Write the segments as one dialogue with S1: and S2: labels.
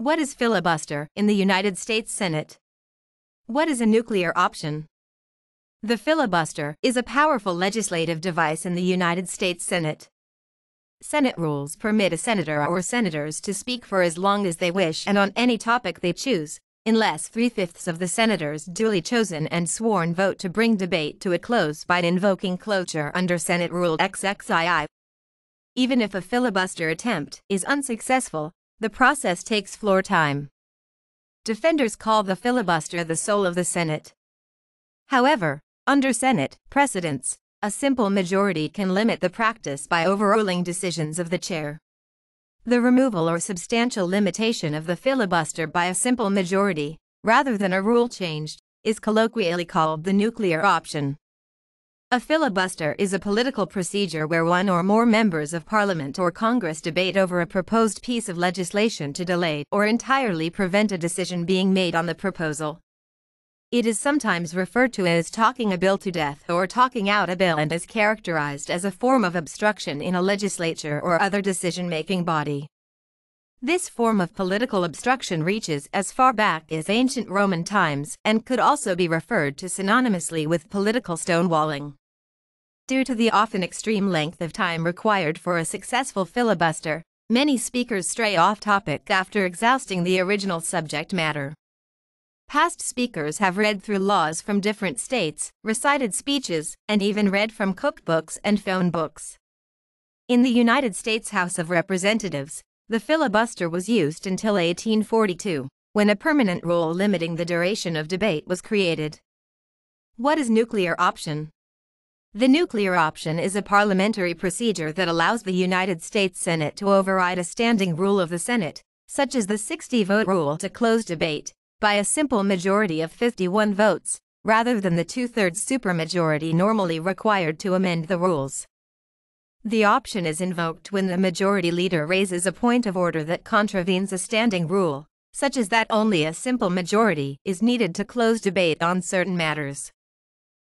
S1: What is filibuster in the United States Senate? What is a nuclear option? The filibuster is a powerful legislative device in the United States Senate. Senate rules permit a senator or senators to speak for as long as they wish and on any topic they choose, unless three fifths of the senators duly chosen and sworn vote to bring debate to a close by invoking cloture under Senate Rule XXII. Even if a filibuster attempt is unsuccessful, the process takes floor time. Defenders call the filibuster the soul of the Senate. However, under Senate precedents, a simple majority can limit the practice by overruling decisions of the chair. The removal or substantial limitation of the filibuster by a simple majority, rather than a rule change, is colloquially called the nuclear option. A filibuster is a political procedure where one or more members of Parliament or Congress debate over a proposed piece of legislation to delay or entirely prevent a decision being made on the proposal. It is sometimes referred to as talking a bill to death or talking out a bill and is characterized as a form of obstruction in a legislature or other decision-making body. This form of political obstruction reaches as far back as ancient Roman times and could also be referred to synonymously with political stonewalling. Due to the often extreme length of time required for a successful filibuster, many speakers stray off topic after exhausting the original subject matter. Past speakers have read through laws from different states, recited speeches, and even read from cookbooks and phone books. In the United States House of Representatives, the filibuster was used until 1842, when a permanent rule limiting the duration of debate was created. What is nuclear option? The nuclear option is a parliamentary procedure that allows the United States Senate to override a standing rule of the Senate, such as the 60-vote rule to close debate, by a simple majority of 51 votes, rather than the two-thirds supermajority normally required to amend the rules. The option is invoked when the majority leader raises a point of order that contravenes a standing rule, such as that only a simple majority is needed to close debate on certain matters.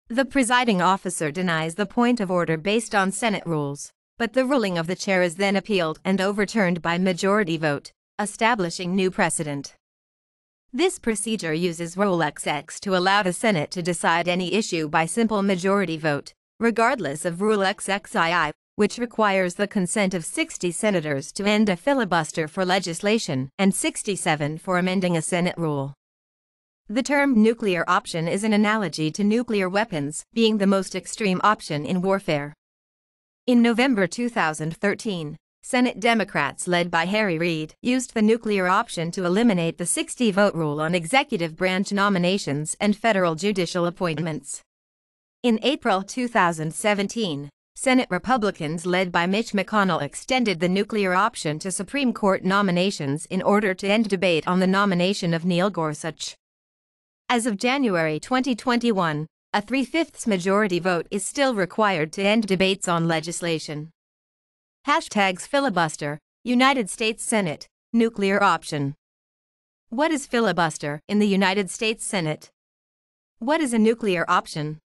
S1: The presiding officer denies the point of order based on Senate rules, but the ruling of the chair is then appealed and overturned by majority vote, establishing new precedent. This procedure uses Rule XX to allow the Senate to decide any issue by simple majority vote, regardless of Rule XXII which requires the consent of 60 senators to end a filibuster for legislation and 67 for amending a Senate rule. The term nuclear option is an analogy to nuclear weapons being the most extreme option in warfare. In November 2013, Senate Democrats led by Harry Reid used the nuclear option to eliminate the 60-vote rule on executive branch nominations and federal judicial appointments. In April 2017, Senate Republicans led by Mitch McConnell extended the nuclear option to Supreme Court nominations in order to end debate on the nomination of Neil Gorsuch. As of January 2021, a three-fifths majority vote is still required to end debates on legislation. Hashtags filibuster, United States Senate, nuclear option. What is filibuster in the United States Senate? What is a nuclear option?